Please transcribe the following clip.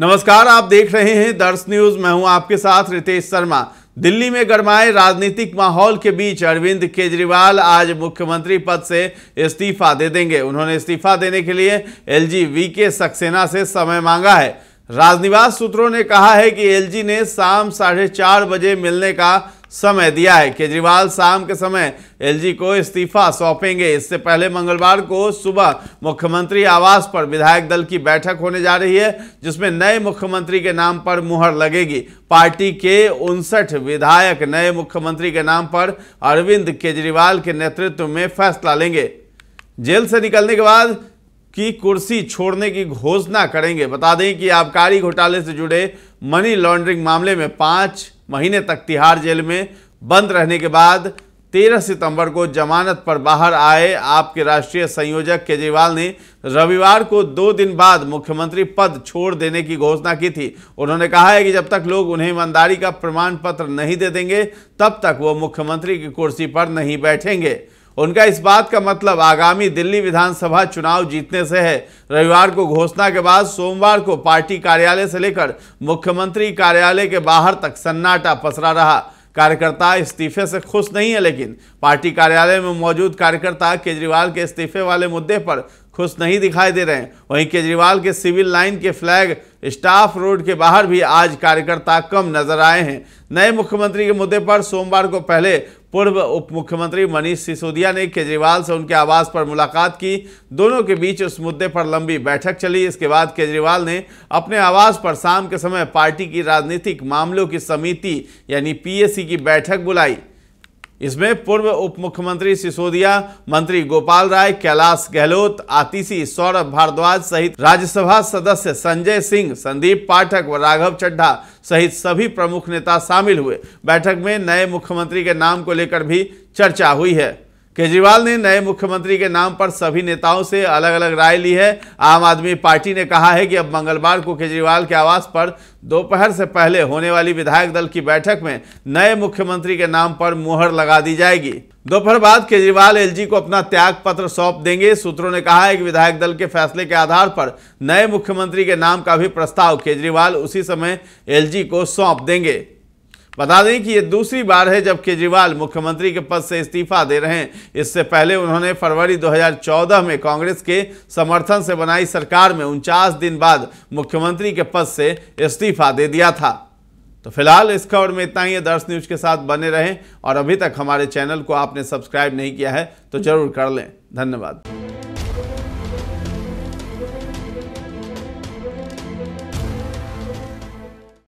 नमस्कार आप देख रहे हैं दर्श न्यूज मैं हूं आपके साथ रितेश शर्मा दिल्ली में गरमाए राजनीतिक माहौल के बीच अरविंद केजरीवाल आज मुख्यमंत्री पद से इस्तीफा दे देंगे उन्होंने इस्तीफा देने के लिए एलजी वीके सक्सेना से समय मांगा है राजनिवास सूत्रों ने कहा है कि एलजी ने शाम साढ़े चार बजे मिलने का समय दिया है केजरीवाल शाम के समय एलजी को इस्तीफा सौंपेंगे इससे पहले मंगलवार को सुबह मुख्यमंत्री आवास पर विधायक दल की बैठक होने जा रही है जिसमें नए मुख्यमंत्री के नाम पर मुहर लगेगी पार्टी के उनसठ विधायक नए मुख्यमंत्री के नाम पर अरविंद केजरीवाल के नेतृत्व में फैसला लेंगे जेल से निकलने के बाद की कुर्सी छोड़ने की घोषणा करेंगे बता दें कि आबकारी घोटाले से जुड़े मनी लॉन्ड्रिंग मामले में पाँच महीने तक तिहाड़ जेल में बंद रहने के बाद तेरह सितंबर को जमानत पर बाहर आए आपके राष्ट्रीय संयोजक केजरीवाल ने रविवार को दो दिन बाद मुख्यमंत्री पद छोड़ देने की घोषणा की थी उन्होंने कहा है कि जब तक लोग उन्हें ईमानदारी का प्रमाण पत्र नहीं दे देंगे तब तक वो मुख्यमंत्री की कुर्सी पर नहीं बैठेंगे उनका इस बात का मतलब आगामी दिल्ली विधानसभा चुनाव जीतने से है रविवार को घोषणा के बाद सोमवार को पार्टी कार्यालय से लेकर मुख्यमंत्री कार्यालय के बाहर तक सन्नाटा पसरा रहा कार्यकर्ता इस्तीफे से खुश नहीं है लेकिन पार्टी कार्यालय में मौजूद कार्यकर्ता केजरीवाल के इस्तीफे वाले मुद्दे पर खुश नहीं दिखाई दे रहे हैं वहीं केजरीवाल के सिविल लाइन के फ्लैग स्टाफ रोड के बाहर भी आज कार्यकर्ता कम नजर आए हैं नए मुख्यमंत्री के मुद्दे पर सोमवार को पहले पूर्व उप मुख्यमंत्री मनीष सिसोदिया ने केजरीवाल से उनके आवास पर मुलाकात की दोनों के बीच उस मुद्दे पर लंबी बैठक चली इसके बाद केजरीवाल ने अपने आवास पर शाम के समय पार्टी की राजनीतिक मामलों की समिति यानी पीएसी की बैठक बुलाई इसमें पूर्व उप मुख्यमंत्री सिसोदिया मंत्री गोपाल राय कैलाश गहलोत आतिशी सौरभ भारद्वाज सहित राज्यसभा सदस्य संजय सिंह संदीप पाठक व राघव चड्ढा सहित सभी प्रमुख नेता शामिल हुए बैठक में नए मुख्यमंत्री के नाम को लेकर भी चर्चा हुई है केजरीवाल ने नए मुख्यमंत्री के नाम पर सभी नेताओं से अलग अलग राय ली है आम आदमी पार्टी ने कहा है कि अब मंगलवार को केजरीवाल के आवास पर दोपहर से पहले होने वाली विधायक दल की बैठक में नए मुख्यमंत्री के नाम पर मुहर लगा दी जाएगी दोपहर बाद केजरीवाल एलजी को अपना त्याग पत्र सौंप देंगे सूत्रों ने कहा है कि विधायक दल के फैसले के आधार पर नए मुख्यमंत्री के नाम का भी प्रस्ताव केजरीवाल उसी समय एलजी को सौंप देंगे बता दें कि ये दूसरी बार है जब केजरीवाल मुख्यमंत्री के पद से इस्तीफा दे रहे हैं इससे पहले उन्होंने फरवरी 2014 में कांग्रेस के समर्थन से बनाई सरकार में उनचास दिन बाद मुख्यमंत्री के पद से इस्तीफा दे दिया था तो फिलहाल इस खबर में इतना ही है दर्श न्यूज के साथ बने रहें और अभी तक हमारे चैनल को आपने सब्सक्राइब नहीं किया है तो जरूर कर लें धन्यवाद